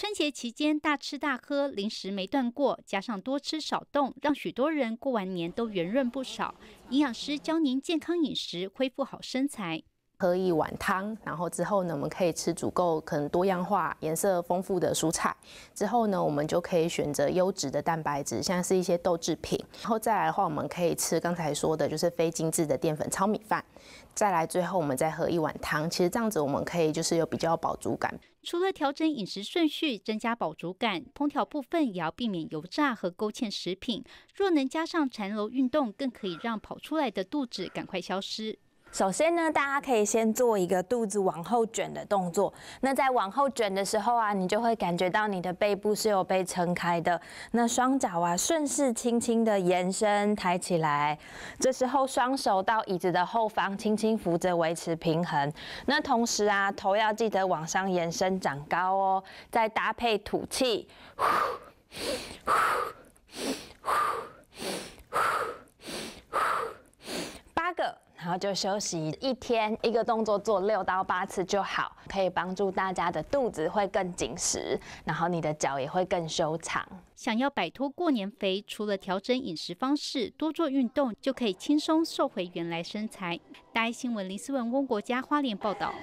春节期间大吃大喝，零食没断过，加上多吃少动，让许多人过完年都圆润不少。营养师教您健康饮食，恢复好身材。喝一碗汤，然后之后呢，我们可以吃足够、可能多样化、颜色丰富的蔬菜。之后呢，我们就可以选择优质的蛋白质，像是一些豆制品。然后再来的话，我们可以吃刚才说的，就是非精致的淀粉，糙米饭。再来，最后我们再喝一碗汤。其实这样子，我们可以就是有比较饱足感。除了调整饮食顺序，增加饱足感，烹调部分也要避免油炸和勾芡食品。若能加上残楼运动，更可以让跑出来的肚子赶快消失。首先呢，大家可以先做一个肚子往后卷的动作。那在往后卷的时候啊，你就会感觉到你的背部是有被撑开的。那双脚啊，顺势轻轻的延伸抬起来。这时候双手到椅子的后方，轻轻扶着维持平衡。那同时啊，头要记得往上延伸长高哦。再搭配吐气。然后就休息一天，一个动作做六到八次就好，可以帮助大家的肚子会更紧实，然后你的脚也会更修长。想要摆脱过年肥，除了调整饮食方式，多做运动就可以轻松瘦回原来身材。台新闻林思文翁国家花莲报道。